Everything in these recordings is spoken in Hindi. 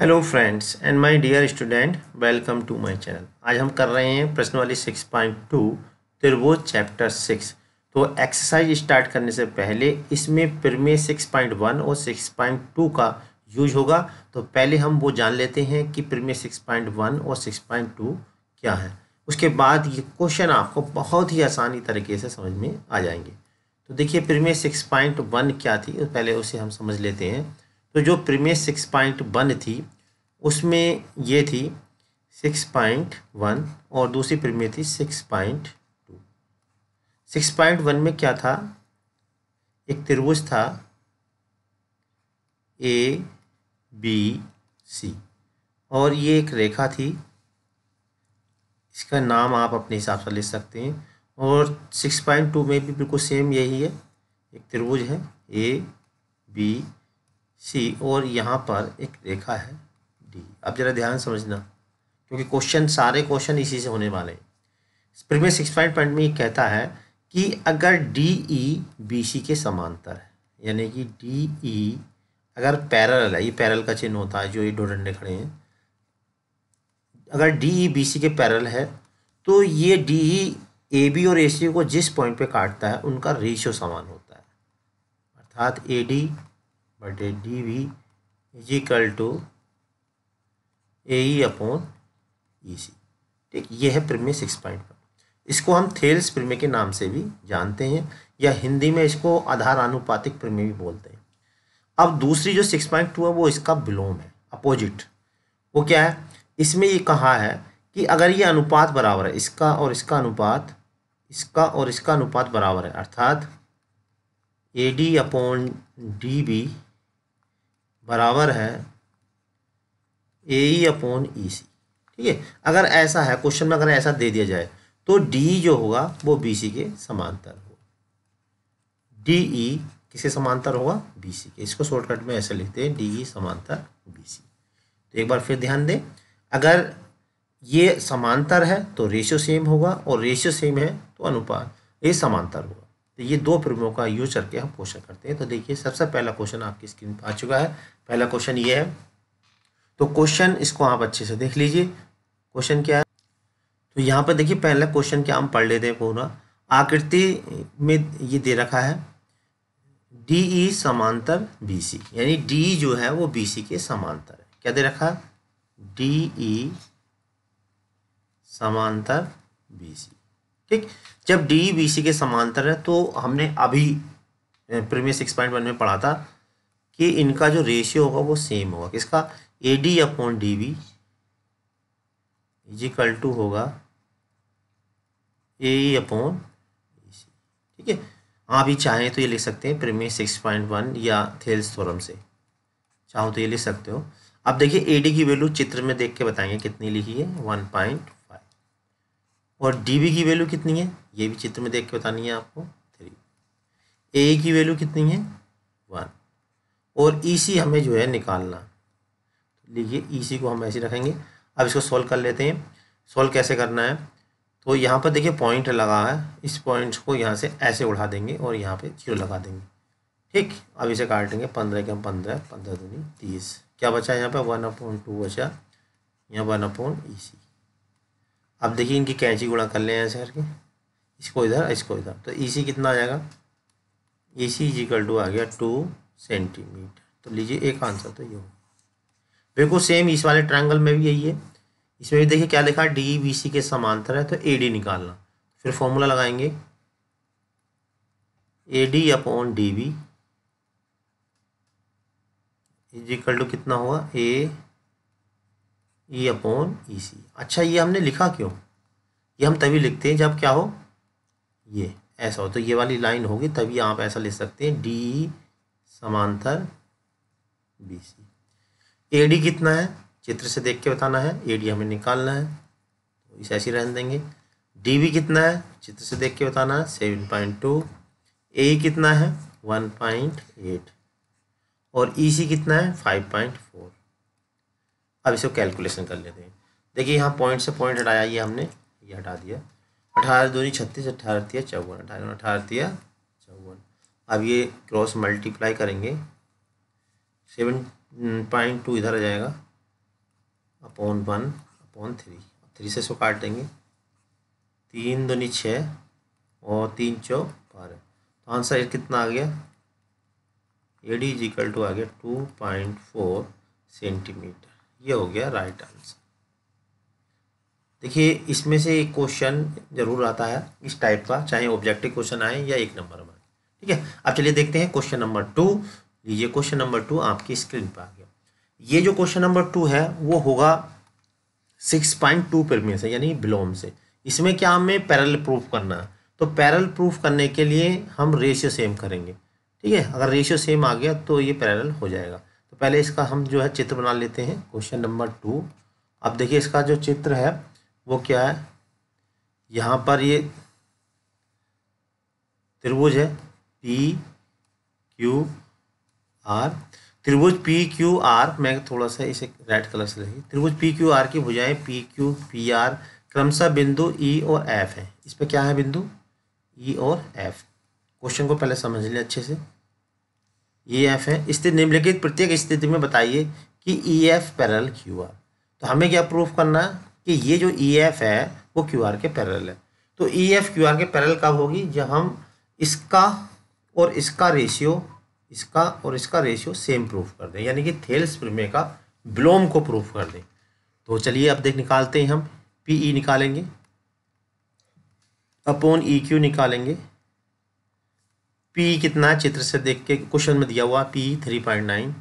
hello friends and my dear student welcome to my channel आज हम कर रहे हैं प्रश्न वाली 6.2 पॉइंट त्रिभुज चैप्टर 6 तो एक्सरसाइज स्टार्ट करने से पहले इसमें पॉइंट 6.1 और 6.2 का यूज होगा तो पहले हम वो जान लेते हैं कि पॉइंट 6.1 और 6.2 क्या है उसके बाद ये क्वेश्चन आपको बहुत ही आसानी तरीके से समझ में आ जाएंगे तो देखिए पॉइंट वन क्या थी तो पहले उसे हम समझ लेते हैं तो जो प्रीमियस सिक्स पॉइंट वन थी उसमें ये थी सिक्स पॉइंट वन और दूसरी प्रीमियर थी six point two six point one में क्या था एक त्रिभुज था ए बी सी और ये एक रेखा थी इसका नाम आप अपने हिसाब से ले सकते हैं और सिक्स पॉइंट टू में भी बिल्कुल सेम यही है एक त्रिभुज है ए बी सी और यहाँ पर एक रेखा है डी अब ज़रा ध्यान समझना क्योंकि क्वेश्चन सारे क्वेश्चन इसी से होने वाले हैं प्रीमियर सिक्स पॉइंट पॉइंट में कहता है कि अगर डी ई बी सी के समांतर है यानी कि डी ई e, अगर पैरल है ये पैरल का चिन्ह होता है जो ये दो डंडे खड़े हैं अगर डी ई बी सी के पैरल है तो ये डी ई ए बी और ए सी को जिस पॉइंट पे काटता है उनका रेशियो समान होता है अर्थात ए डी बटे D B is equal to A E upon E C ठीक ये है प्रमेय सिक्स पॉइंट वन इसको हम थेल्स प्रमेय के नाम से भी जानते हैं या हिंदी में इसको आधार आनुपातिक प्रमेय भी बोलते हैं अब दूसरी जो सिक्स पॉइंट टू है वो इसका विलोम है अपोजिट वो क्या है इसमें ये कहा है कि अगर ये अनुपात बराबर है इसका और इसका अनुपात इसका और इसका अनुपात बराबर है अर्थात A D upon D B बराबर है ए ई अपॉन ई सी ठीक है अगर ऐसा है क्वेश्चन में अगर ऐसा दे दिया जाए तो डी e जो होगा वो बी सी के समांतर होगा डी ई e किसके समांतर होगा बी सी के इसको शॉर्टकट में ऐसे लिखते हैं डी ई e समांतर बी सी तो एक बार फिर ध्यान दें अगर ये समांतर है तो रेशियो सेम होगा और रेशियो सेम है तो अनुपात ये समांतर होगा तो ये दो प्रमुखों का यूज करके हम क्वेश्चन करते हैं तो देखिए सबसे पहला क्वेश्चन आपकी स्क्रीन पर आ चुका है पहला क्वेश्चन ये है तो क्वेश्चन इसको आप अच्छे से देख लीजिए क्वेश्चन क्या है तो यहाँ पर देखिए पहला क्वेश्चन क्या हम पढ़ लेते हैं पूरा आकृति में ये दे रखा है डी ई e समांतर बी सी यानी डी जो है वो बी सी के समांतर है क्या दे रखा है डी ई e समांतर बी सी ठीक जब डी बी सी के समांतर है तो हमने अभी प्रीमियर सिक्स पॉइंट वन में पढ़ा था कि इनका जो रेशियो होगा वो सेम होगा किसका A D upon D B is equal to होगा ए अपॉन e e ठीक है आप ही चाहें तो ये लिख सकते हैं प्रीमियर सिक्स पॉइंट वन या थेल्स थोरम से चाहो तो ये लिख सकते हो अब देखिए ए डी की वैल्यू चित्र में देख के बताएंगे कितनी लिखी है वन पॉइंट और डी बी की वैल्यू कितनी है ये भी चित्र में देख के बतानी है आपको थ्री ए की वैल्यू कितनी है वन और ई e सी हमें जो है निकालना लिखिए ई e सी को हम ऐसे रखेंगे अब इसको सॉल्व कर लेते हैं सॉल्व कैसे करना है तो यहाँ पर देखिए पॉइंट लगा है इस पॉइंट को यहाँ से ऐसे उठा देंगे और यहाँ पे जीरो लगा देंगे ठीक अब इसे काटेंगे पंद्रह के हम पंद्रह पंद्रह दूनी तीस क्या बचा यहाँ पर वन अपॉइंट टू बचा यहाँ वन अपॉइंट ई सी अब देखिए इनकी कैंची गुणा कर ले ऐसे करके इसको इधर इसको इधर तो ई e कितना आ जाएगा ई सी इजिकल टू आ गया टू सेंटीमीटर तो लीजिए एक आंसर तो ये हो बिल्कुल सेम इस वाले ट्रायंगल में भी यही है इसमें भी देखिए क्या लिखा है डी बी सी के समांतर है तो ए डी निकालना फिर फॉर्मूला लगाएंगे A D upon D B is equal to कितना हुआ ए ई अपॉन ई e सी अच्छा ये हमने लिखा क्यों ये हम तभी लिखते हैं जब क्या हो ये ऐसा हो तो ये वाली लाइन होगी तभी आप ऐसा लिख सकते हैं डी समांतर बी सी ए डी कितना है चित्र से देख के बताना है ए डी हमें निकालना है तो इसे ऐसे रहने देंगे डी बी कितना है चित्र से देख के बताना है सेवन पॉइंट टू ए कितना है वन पॉइंट एट और ई e सी कितना है फाइव पॉइंट फोर अब इसको कैलकुलेशन कर लेते हैं देखिए यहाँ पॉइंट से पॉइंट हटाया ये हमने ये हटा दिया अठारह दूनी छत्तीस अठारह तिया चौवन अठारह अठारह तिया चौवन अब ये क्रॉस मल्टीप्लाई करेंगे सेवन पॉइंट हम्म, टू इधर आ जाएगा upon one upon three three से इसको काट देंगे तीन दूनी छः और तीन चौ बारह तो आंसर कितना आ गया ए डी टू आ गया टू पॉइंट फोर सेंटीमीटर ये हो गया राइट आंसर देखिए इसमें से एक क्वेश्चन जरूर आता है इस टाइप का चाहे ऑब्जेक्टिव क्वेश्चन आए या एक नंबर में ठीक है अब चलिए देखते हैं क्वेश्चन नंबर टू लीजिए क्वेश्चन नंबर टू आपकी स्क्रीन पर आ गया ये जो क्वेश्चन नंबर टू है वो होगा सिक्स पॉइंट टू पर में से यानी बिलोम से इसमें क्या हमें पैरल प्रूफ करना है तो पैरल प्रूफ करने के लिए हम रेशियो सेम करेंगे ठीक है अगर रेशियो सेम आ गया तो ये पैरल हो जाएगा तो पहले इसका हम जो है चित्र बना लेते हैं क्वेश्चन नंबर टू अब देखिए इसका जो चित्र है वो क्या है यहाँ पर ये त्रिभुज है पी क्यू आर त्रिभुज पी क्यू आर मैं थोड़ा सा इसे रेड कलर से लिखी त्रिभुज पी क्यू आर की भुजाएं पी क्यू पी आर क्रमशः बिंदु ई e और एफ है इस पर क्या है बिंदु ई e और एफ क्वेश्चन को पहले समझ लें अच्छे से ई e एफ है स्थिति निम्नलिखित प्रत्येक स्थिति में बताइए कि E F parallel Q R तो हमें क्या प्रूफ करना है कि ये जो ई e एफ है वो क्यू आर के पैरल है तो ई एफ क्यू आर के पैरल कब होगी जब हम इसका और इसका रेशियो इसका और इसका रेशियो सेम प्रूफ कर दें यानी कि थेल्स प्रमेय का ब्लोम को प्रूफ कर दें तो चलिए अब देख निकालते हैं हम पी ई e निकालेंगे अपॉन ई क्यू निकालेंगे पी कितना चित्र से देख के क्वेश्चन में दिया हुआ पी थ्री पॉइंट नाइन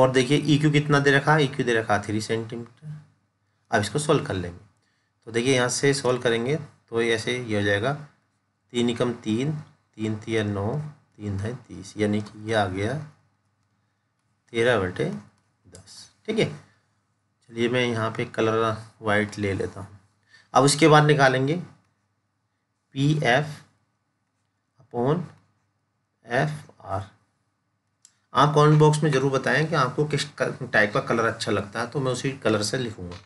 और देखिए ई e क्यू कितना दे रखा ई e क्यू दे रखा थ्री सेंटीमीटर अब इसको सॉल्व कर लेंगे तो देखिए यहाँ से सॉल्व करेंगे तो ऐसे ये हो जाएगा तीन एकम तीन तीन तीन नौ तीन है तीस यानी कि ये आ गया तेरह बटे दस ठीक है चलिए मैं यहाँ पे कलर वाइट ले लेता हूँ अब उसके बाद निकालेंगे P F upon F R आप कमेंट बॉक्स में ज़रूर बताएं कि आपको किस टाइप का कलर अच्छा लगता है तो मैं उसी कलर से लिखूँगा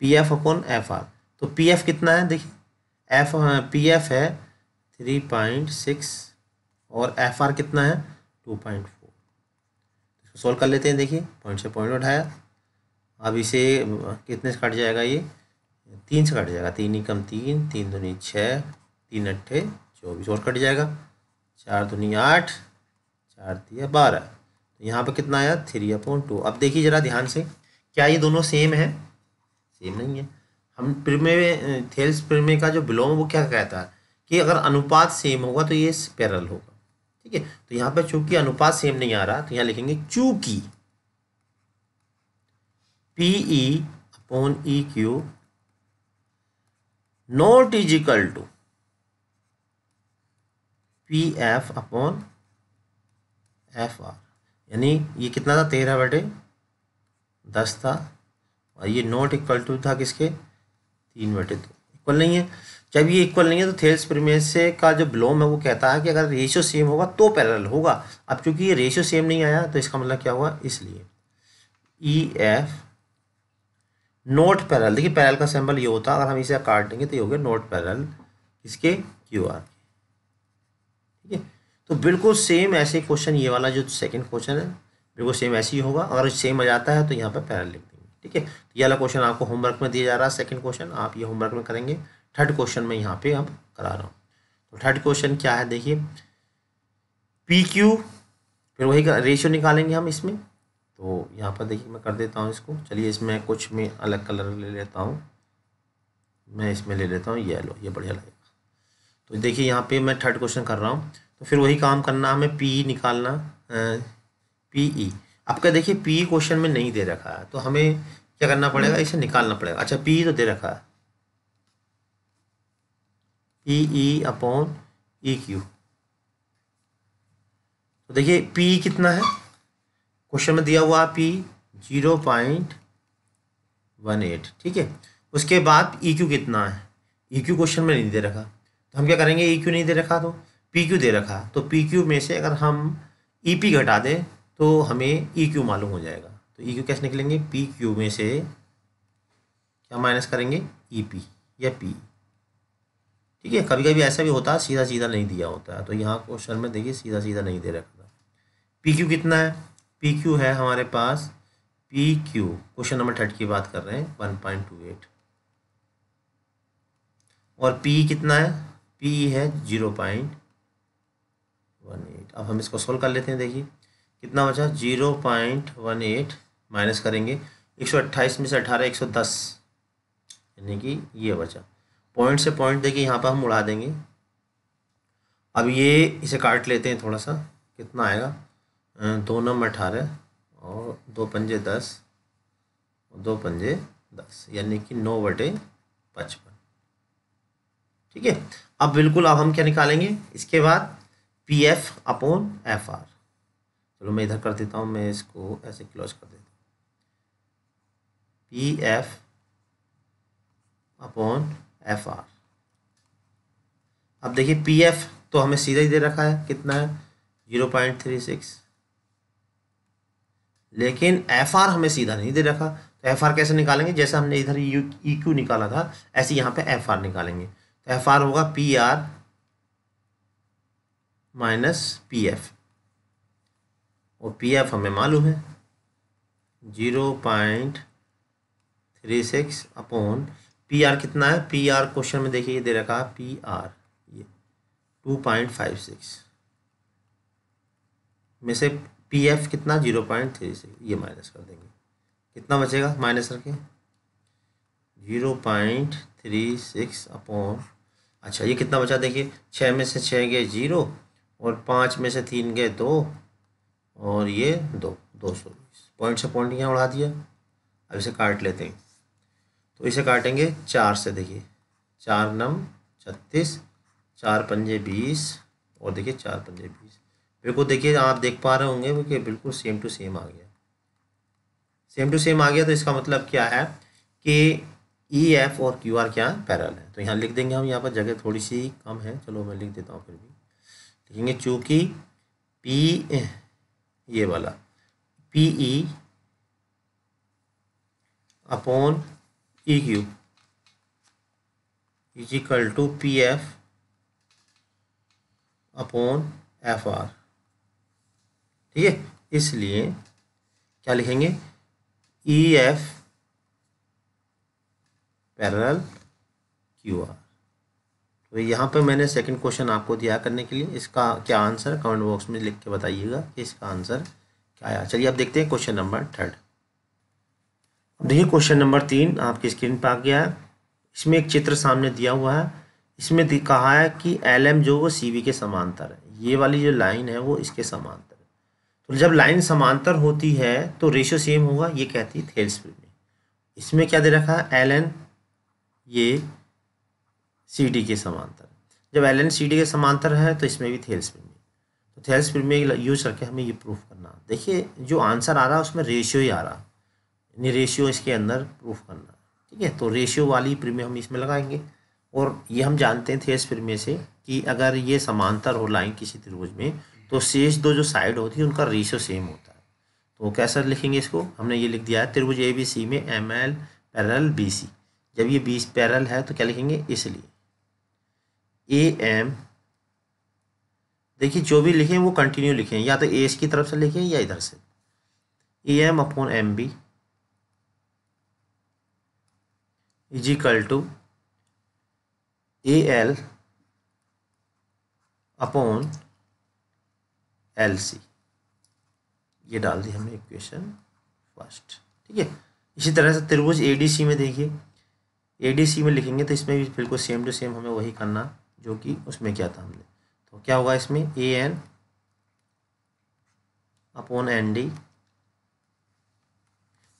P F upon F R तो पी एफ कितना है देखिए एफ पी एफ है थ्री पॉइंट सिक्स और एफ आर कितना है टू पॉइंट फोर इसको सॉल्व कर लेते हैं देखिए पॉइंट से पॉइंट उठाया अब इसे कितने से कट जाएगा ये तीन से कट जाएगा तीन कम तीन तीन धुनी छः तीन अट्ठे चौबीस और कट जाएगा चार दूनी आठ चार दिया बारह तो यहाँ पर कितना आया थ्री अपॉन टू अब देखिए ज़रा ध्यान से क्या ये दोनों सेम है सेम नहीं है हम प्रमे थेल्स प्रमे का जो बिलोंग वो क्या कहता है कि अगर अनुपात सेम होगा तो ये पैरल होगा ठीक है तो यहाँ पर चूंकि अनुपात सेम नहीं आ रहा तो यहाँ लिखेंगे चूंकि P E upon E Q not is equal to P F upon F R यानी ये कितना था तेरह बटे दस था और ये नॉट इक्वल टू था किसके तीन बटे दो इक्वल नहीं है जब ये इक्वल नहीं है तो थेल्स प्रीमियस का जो ब्लोम है वो कहता है कि अगर रेशियो सेम होगा तो पैरल होगा अब चूंकि ये रेशियो सेम नहीं आया तो इसका मतलब क्या हुआ इसलिए E e F note parallel देखिए पैरल का सिंबल ये होता है अगर हम इसे काट देंगे तो ये हो गया नोट पैरल इसके क्यू आर ठीक है तो बिल्कुल सेम ऐसे क्वेश्चन ये वाला जो सेकंड क्वेश्चन है बिल्कुल सेम ऐसे ही होगा अगर सेम आ जाता है तो यहाँ पर पैरल लिख देंगे ठीक है तो ये वाला क्वेश्चन आपको होमवर्क में दिया जा रहा है सेकेंड क्वेश्चन आप ये होमवर्क में करेंगे थर्ड क्वेश्चन में यहाँ पर अब करा रहा हूँ तो थर्ड क्वेश्चन क्या है देखिए पी क्यू फिर वही रेशियो निकालेंगे हम इसमें तो यहाँ पर देखिए मैं कर देता हूँ इसको चलिए इसमें कुछ में अलग कलर ले लेता हूँ मैं इसमें ले लेता हूँ येलो ये बढ़िया लगेगा तो देखिए यहाँ पे मैं थर्ड क्वेश्चन कर रहा हूँ तो फिर वही काम करना हमें पी e निकालना पी ई आपका देखिए पी क्वेश्चन e में नहीं दे रखा है तो हमें क्या करना पड़ेगा इसे निकालना पड़ेगा अच्छा पी e तो दे रखा है P E upon E Q तो देखिए पी कितना है क्वेश्चन में दिया हुआ P zero point one eight ठीक है उसके बाद ई e क्यू कितना है ई e क्यू क्वेश्चन में नहीं दे रखा तो हम क्या करेंगे ई e क्यू नहीं दे रखा तो पी क्यू दे रखा तो पी क्यू में से अगर हम ई पी घटा दें तो हमें ई क्यू मालूम हो जाएगा तो ई क्यू कैसे निकलेंगे पी क्यू में से क्या माइनस करेंगे ई पी या पी ठीक है कभी कभी ऐसा भी होता है सीधा सीधा नहीं दिया होता है तो यहाँ क्वेश्चन में देखिए सीधा सीधा नहीं दे रखा पी क्यू कितना है पी क्यू है हमारे पास P Q question number third की बात कर रहे हैं वन पॉइंट टू एट और पी कितना है पी है जीरो पॉइंट वन एट अब हम इसको सोल्व कर लेते हैं देखिए कितना बचा zero point one eight minus करेंगे एक सौ अट्ठाईस में से अठारह एक सौ दस यानी कि ये बचा पॉइंट से पॉइंट देखिए यहाँ पर हम उड़ा देंगे अब ये इसे काट लेते हैं थोड़ा सा कितना आएगा अं, दो नम अठारह और दो पंजे दस और दो पंजे दस यानी कि नौ बटे पचपन ठीक है अब बिल्कुल अब हम क्या निकालेंगे इसके बाद P F upon F R चलो मैं इधर कर देता हूँ मैं इसको ऐसे क्लोज कर देता हूँ P F upon F R अब देखिए पी एफ तो हमें सीधा ही दे रखा है कितना है ज़ीरो पॉइंट थ्री सिक्स लेकिन एफ आर हमें सीधा नहीं दे रखा तो एफ आर कैसे निकालेंगे जैसे हमने इधर ई e क्यू निकाला था ऐसे यहाँ पे एफ आर निकालेंगे तो एफ आर होगा P R minus P F और पी एफ हमें मालूम है zero point three six upon P R कितना है पी आर क्वेश्चन में देखिए ये दे रखा है पी आर ये टू पॉइंट फाइव सिक्स में से पी एफ कितना जीरो पॉइंट थ्री सिक्स ये माइनस कर देंगे कितना बचेगा माइनस करके zero point three six upon अच्छा ये कितना बचा देखिए छः में से छः गए जीरो और पाँच में से तीन गए दो और ये दो दो सौ बीस पॉइंट से पॉइंट यहाँ उड़ा दिया अब इसे काट लेते हैं तो इसे काटेंगे चार से देखिए चार नम छत्तीस चार पंजे बीस और देखिए चार पंजे बीस बिल्कुल देखिए आप देख पा रहे होंगे कि बिल्कुल सेम टू सेम आ गया सेम टू सेम आ गया तो इसका मतलब क्या है कि ई e एफ और क्यू आर क्या पैरल है तो यहाँ लिख देंगे हम यहाँ पर जगह थोड़ी सी कम है चलो मैं लिख देता हूँ फिर भी लिखेंगे चूँकि पी ये वाला P E upon E Q is equal to P F upon F R ठीक है इसलिए क्या लिखेंगे E F parallel Q R तो यहाँ पर मैंने सेकंड क्वेश्चन आपको दिया करने के लिए इसका क्या आंसर कमेंट बॉक्स में लिख के बताइएगा कि इसका आंसर क्या आया चलिए अब देखते हैं क्वेश्चन नंबर थर्ड देखिए क्वेश्चन नंबर तीन आपकी स्क्रीन पर आ गया है इसमें एक चित्र सामने दिया हुआ है इसमें कहा है कि एल एम जो वो सी के समांतर है ये वाली जो लाइन है वो इसके समांतर और जब लाइन समांतर होती है तो रेशियो सेम होगा ये कहती है थेल स्पीड में इसमें क्या दे रखा है एल एन ये सी डी के समांतर जब एल एन सी डी के समांतर है तो इसमें भी थेल स्पीड में तो थेल स्पीड में यूज करके हमें ये प्रूफ करना देखिए जो आंसर आ रहा है उसमें रेशियो ही आ रहा यानी रेशियो इसके अंदर प्रूफ करना ठीक है तो रेशियो वाली प्रीमियम हम इसमें लगाएंगे और ये हम जानते हैं इस प्रमेय से कि अगर ये समांतर हो लाइन किसी त्रिभुज में तो शेष दो जो साइड होती है उनका रेशो सेम होता है तो कैसा लिखेंगे इसको हमने ये लिख दिया है त्रिभुज ए बी सी में M L parallel B C जब ये बीस पैरल है तो क्या लिखेंगे इसलिए ए एम देखिए जो भी लिखें वो कंटिन्यू लिखें या तो ए की तरफ से लिखें या इधर से A M upon M B is equal to A L upon L C ये डाल दी हमने इक्वेशन फर्स्ट ठीक है इसी तरह से त्रिभुज ए डी सी में देखिए ए डी सी में लिखेंगे तो इसमें भी बिल्कुल सेम टू सेम हमें वही करना जो कि उसमें क्या था हमने तो क्या होगा इसमें A N upon N D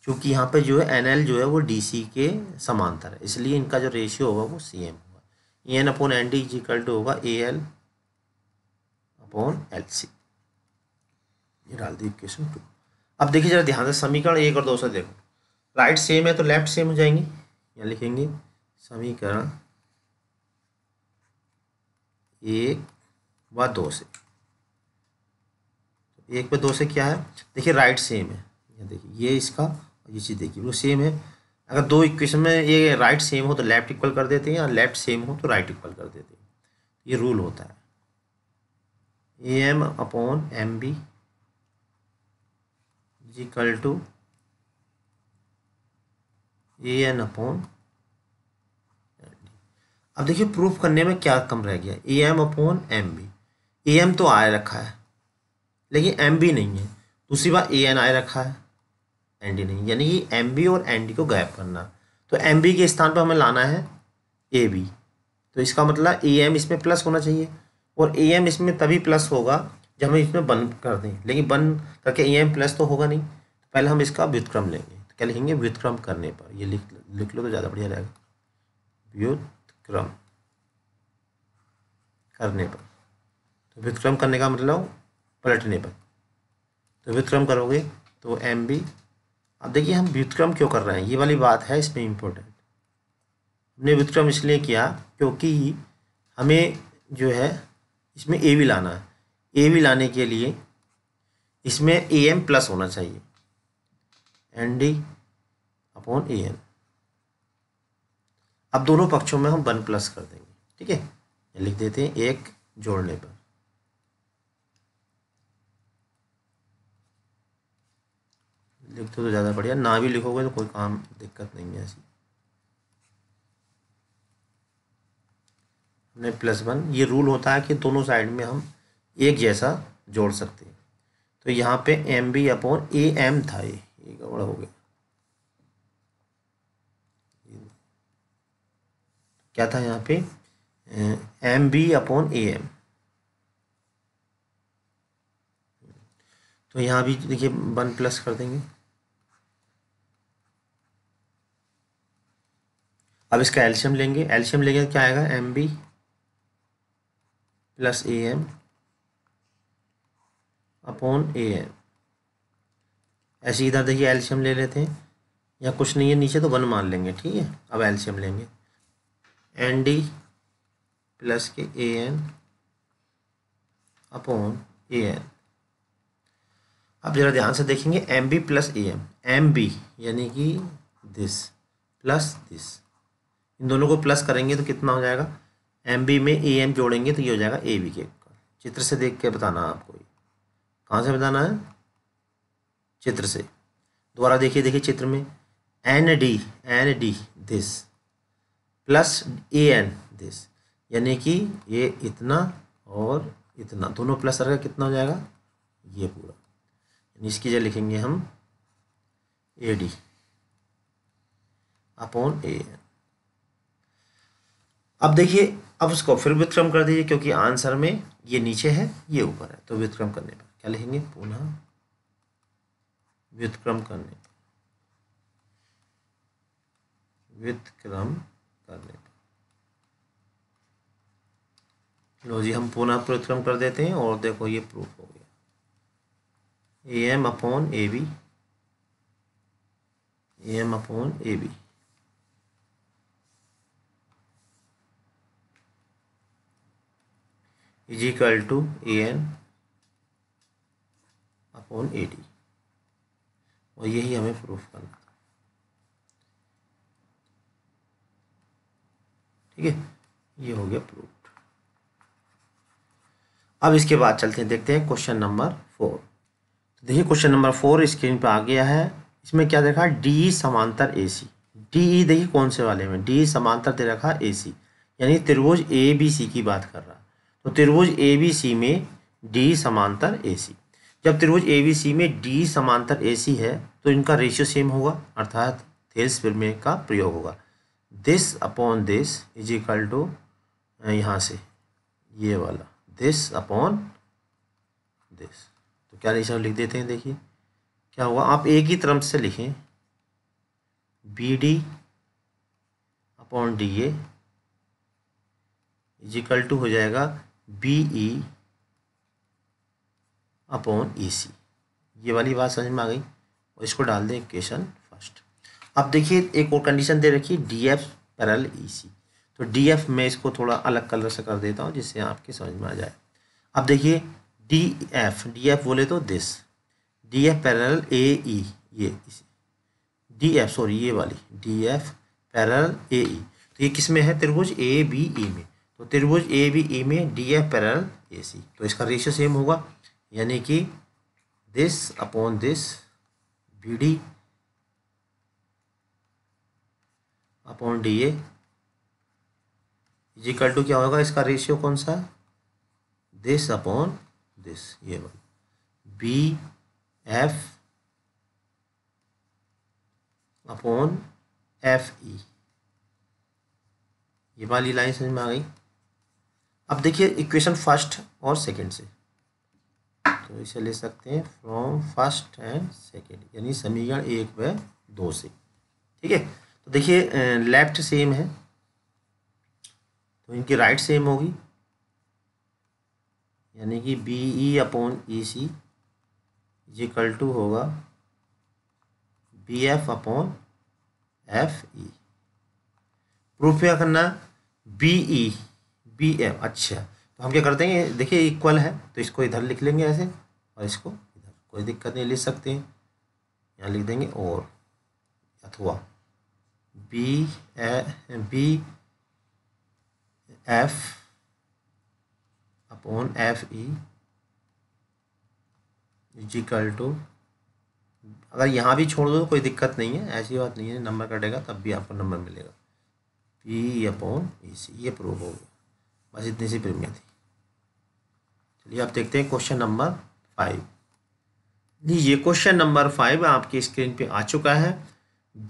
क्योंकि यहाँ पे जो है एन एल जो है वो डी सी के समांतर है इसलिए इनका जो रेशियो होगा वो सी एम होगा A N upon N D is equal to होगा A L upon L C ये डाल दी इक्वेशन टू अब देखिए जरा ध्यान से समीकरण एक और दो से देखो राइट सेम है तो लेफ्ट सेम हो जाएंगे यहाँ लिखेंगे समीकरण एक व दो से एक पे दो से क्या है देखिए राइट सेम है यहाँ देखिए ये इसका और ये चीज़ देखिए वो सेम है अगर दो इक्वेशन में ये राइट सेम हो तो लेफ्ट इक्वल कर देते हैं या लेफ्ट सेम हो तो राइट इक्वल कर देते हैं ये रूल होता है A M upon M B is equal to A N upon अब देखिए प्रूफ करने में क्या कम रह गया A M upon M B A M तो आए रखा है लेकिन एम बी नहीं है दूसरी बात ए एन आए रखा है एन डी नहीं यानी कि एम बी और एन डी को गैप करना तो एम बी के स्थान पर हमें लाना है ए बी तो इसका मतलब ए एम इसमें प्लस होना चाहिए और ए एम इसमें तभी प्लस होगा जब हम इसमें बन कर दें लेकिन बन करके ए एम प्लस तो होगा नहीं तो पहले हम इसका व्युतक्रम लेंगे तो क्या लिखेंगे व्युतक्रम करने पर ये लिख लिख लो तो ज़्यादा बढ़िया रहेगा व्युतक्रम करने पर तो व्युतक्रम करने का मतलब पलटने पर तो व्युतक्रम करोगे तो एम बी अब देखिए हम व्युतक्रम क्यों कर रहे हैं ये वाली बात है इसमें इम्पोर्टेंट हमने व्युतक्रम इसलिए किया क्योंकि हमें जो है इसमें ए भी लाना है ए मिलाने लाने के लिए इसमें ए एम प्लस होना चाहिए N D upon A M अब दोनों पक्षों में हम वन प्लस कर देंगे ठीक है लिख देते हैं एक जोड़ने पर लिखते तो ज़्यादा बढ़िया ना भी लिखोगे तो कोई काम दिक्कत नहीं है ऐसी हमने प्लस वन ये रूल होता है कि दोनों साइड में हम एक जैसा जोड़ सकते हैं तो यहाँ पे M B upon A M था ये ये गड़बड़ हो गया क्या था यहाँ पे M B upon A M तो यहाँ भी देखिए वन प्लस कर देंगे अब इसका एल्शियम लेंगे एल्शियम लेंगे क्या आएगा M B plus A M upon A है ऐसे इधर देखिए एल्शियम ले लेते हैं या कुछ नहीं है नीचे तो वन मान लेंगे ठीक है अब एल्शियम लेंगे एन डी प्लस के A N upon A N अब जरा ध्यान से देखेंगे M B plus A M M B यानी कि दिस प्लस दिस इन दोनों को प्लस करेंगे तो कितना हो जाएगा एम बी में ए एम जोड़ेंगे तो ये हो जाएगा ए बी के चित्र से देख के बताना आपको ये कहाँ से बताना है चित्र से दोबारा देखिए देखिए चित्र में N D N D this plus A N this यानी कि ये इतना और इतना दोनों प्लस रहेगा कितना हो जाएगा ये पूरा इसकी जगह लिखेंगे हम A D upon A N अब देखिए अब उसको फिर विक्रम कर दीजिए क्योंकि आंसर में ये नीचे है ये ऊपर है तो विक्रम करने पर क्या लिखेंगे पुनः व्युतक्रम करने व्युतक्रम करने लो जी हम पुनः प्रतिक्रम कर देते हैं और देखो ये प्रूफ हो गया A M upon A B A M upon A B is equal to A N upon A D और यही हमें प्रूफ करना था ठीक है ये हो गया प्रूफ अब इसके बाद चलते हैं देखते हैं क्वेश्चन नंबर फोर तो देखिए क्वेश्चन नंबर फोर स्क्रीन पर आ गया है इसमें क्या देखा डी e समांतर ए सी डी ई देखिए कौन से वाले में डी e समांतर दे रखा ए सी यानी त्रिभुज ए बी सी की बात कर रहा तो त्रिभुज ए बी सी में डी e समांतर ए सी जब त्रिभुज ए में डी समांतर ए है तो इनका रेशियो सेम होगा अर्थात थेल्स प्रमेय का प्रयोग होगा this upon this is equal to यहाँ से ये वाला दिस अपॉन दिस तो क्या रेशियो लिख देते हैं देखिए क्या हुआ आप एक ही तरफ से लिखें B D upon D is equal to हो जाएगा B E e upon E e C ये वाली बात समझ में आ गई और इसको डाल दें इक्वेशन फर्स्ट अब देखिए एक और कंडीशन दे रखी है D F parallel E C तो डी एफ मैं इसको थोड़ा अलग कलर से कर देता हूँ जिससे आपके समझ में आ जाए अब देखिए डी एफ डी एफ बोले तो this D F parallel A E ये डी एफ सॉरी ये वाली D F parallel A E तो ये किस में है त्रिभुज ए बी ई में तो त्रिभुज ए बी ई में D F parallel A C तो इसका रेशियो सेम होगा यानी कि this upon this B D upon D A to क्या होगा इसका रेशियो कौन सा दिस अपॉन दिस ये one B F upon F E ये वाली लाइन समझ में आ गई अब देखिए इक्वेशन फर्स्ट और सेकंड से तो इसे ले सकते हैं फ्रॉम फर्स्ट एंड सेकेंड यानी समीकरण एक व दो से ठीक है तो देखिए लेफ्ट सेम है तो इनकी राइट सेम होगी यानी कि B E upon E C is equal to होगा B F upon F E proof क्या करना बी ई बी एफ अच्छा तो हम क्या करते हैं देखिए इक्वल है तो इसको इधर लिख लेंगे ऐसे और इसको इधर कोई दिक्कत नहीं लिख सकते हैं यहाँ लिख देंगे और अथवा B A, B F upon F E is equal to अगर यहाँ भी छोड़ दो तो कोई दिक्कत नहीं है ऐसी बात नहीं है नंबर कटेगा तब भी आपको नंबर मिलेगा पी अपॉन ई सी ये प्रूव हो गया बस इतनी सी प्रीमियम थी चलिए आप देखते हैं क्वेश्चन नंबर फाइव ये क्वेश्चन नंबर फाइव आपकी स्क्रीन पे आ चुका है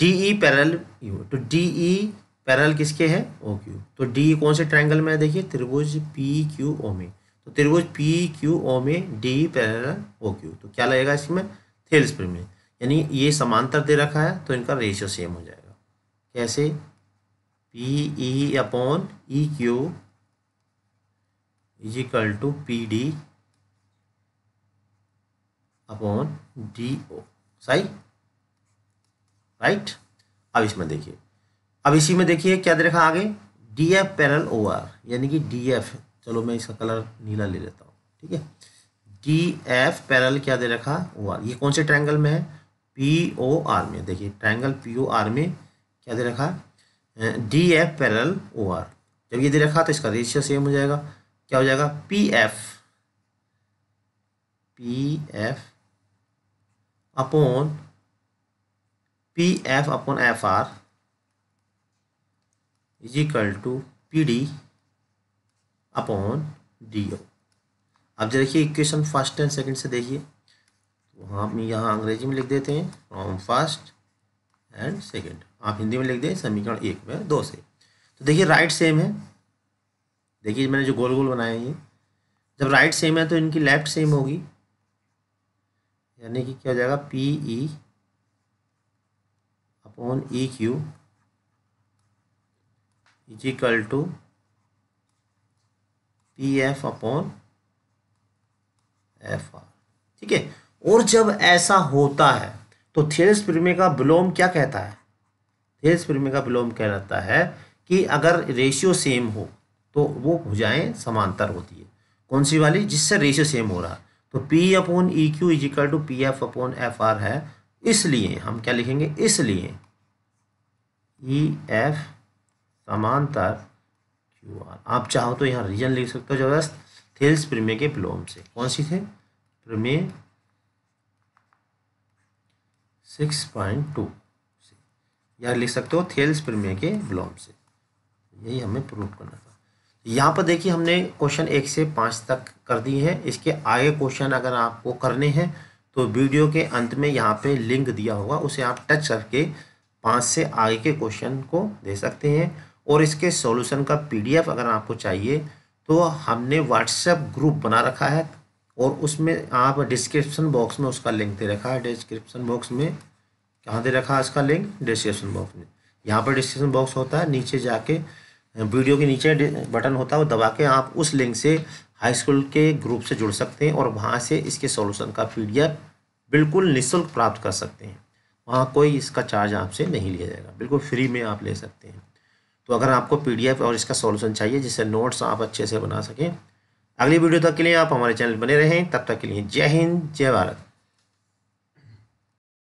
डी ई पैरल यू तो डी ई पैरल किसके है ओ क्यू तो डी कौन से ट्रायंगल में है देखिए त्रिभुज पी क्यू ओ में तो त्रिभुज पी क्यू ओ में डी पैरल ओ क्यू तो क्या लगेगा इसमें थेल्स प्रमेय यानी ये समांतर दे रखा है तो इनका रेशियो सेम हो जाएगा कैसे P E upon E Q is equal to P D upon D O सही राइट अब इसमें देखिए अब इसी में देखिए क्या दे रखा आगे D F parallel O R यानी कि डी एफ चलो मैं इसका कलर नीला ले लेता हूँ ठीक है डी एफ पैरल क्या दे रखा ओ आर ये कौन से ट्रायंगल में है पी ओ आर में देखिए ट्रायंगल पी ओ आर में क्या दे रखा D F parallel O R जब ये दे रखा तो इसका रेशियो सेम हो जाएगा क्या हो जाएगा P F P F upon P F upon F R is equal to P D upon D O अब देखिए इक्वेशन फर्स्ट एंड सेकंड से देखिए वहाँ तो हम यहाँ अंग्रेजी में लिख देते हैं फ्रॉम फर्स्ट एंड सेकंड आप हिंदी में लिख दें समीकरण एक में दो से तो देखिए राइट सेम है देखिए मैंने जो गोल गोल बनाए ये जब राइट सेम है तो इनकी लेफ्ट सेम होगी यानी कि क्या हो जाएगा P E upon E Q is equal to P F upon F R ठीक है और जब ऐसा होता है तो थियर्स प्रेमी का विलोम क्या कहता है थियर्स प्रेमी का विलोम कहता है कि अगर रेशियो सेम हो तो वो भुजाएं समांतर होती है कौन सी वाली जिससे रेशियो सेम हो रहा तो P upon E Q is equal to P F upon F R है इसलिए हम क्या लिखेंगे इसलिए ई e एफ समांतर क्यू आर आप चाहो तो यहाँ रीजन लिख सकते हो जबरदस्त थेल्स प्रमेय के विलोम से कौन सी थे प्रमेय सिक्स पॉइंट टू यहाँ लिख सकते हो थेल्स प्रमेय के विलोम से यही हमें प्रूव करना था यहाँ पर देखिए हमने क्वेश्चन एक से पाँच तक कर दिए हैं इसके आगे क्वेश्चन अगर आपको करने हैं तो वीडियो के अंत में यहाँ पे लिंक दिया होगा उसे आप टच करके पाँच से आगे के क्वेश्चन को दे सकते हैं और इसके सॉल्यूशन का पीडीएफ अगर आपको चाहिए तो हमने व्हाट्सएप ग्रुप बना रखा है और उसमें आप डिस्क्रिप्सन बॉक्स में उसका लिंक दे रखा है डिस्क्रिप्सन बॉक्स में कहाँ दे रखा है इसका लिंक डिस्क्रिप्सन बॉक्स में यहाँ पर डिस्क्रिप्सन बॉक्स होता है नीचे जाके वीडियो के नीचे बटन होता है वो दबा के आप उस लिंक से हाई स्कूल के ग्रुप से जुड़ सकते हैं और वहाँ से इसके सॉल्यूशन का पी बिल्कुल निःशुल्क प्राप्त कर सकते हैं वहाँ कोई इसका चार्ज आपसे नहीं लिया जाएगा बिल्कुल फ्री में आप ले सकते हैं तो अगर आपको पीडीएफ और इसका सॉल्यूशन चाहिए जिससे नोट्स आप अच्छे से बना सकें अगली वीडियो तक के लिए आप हमारे चैनल बने रहें तब तक के लिए जय हिंद जय भारत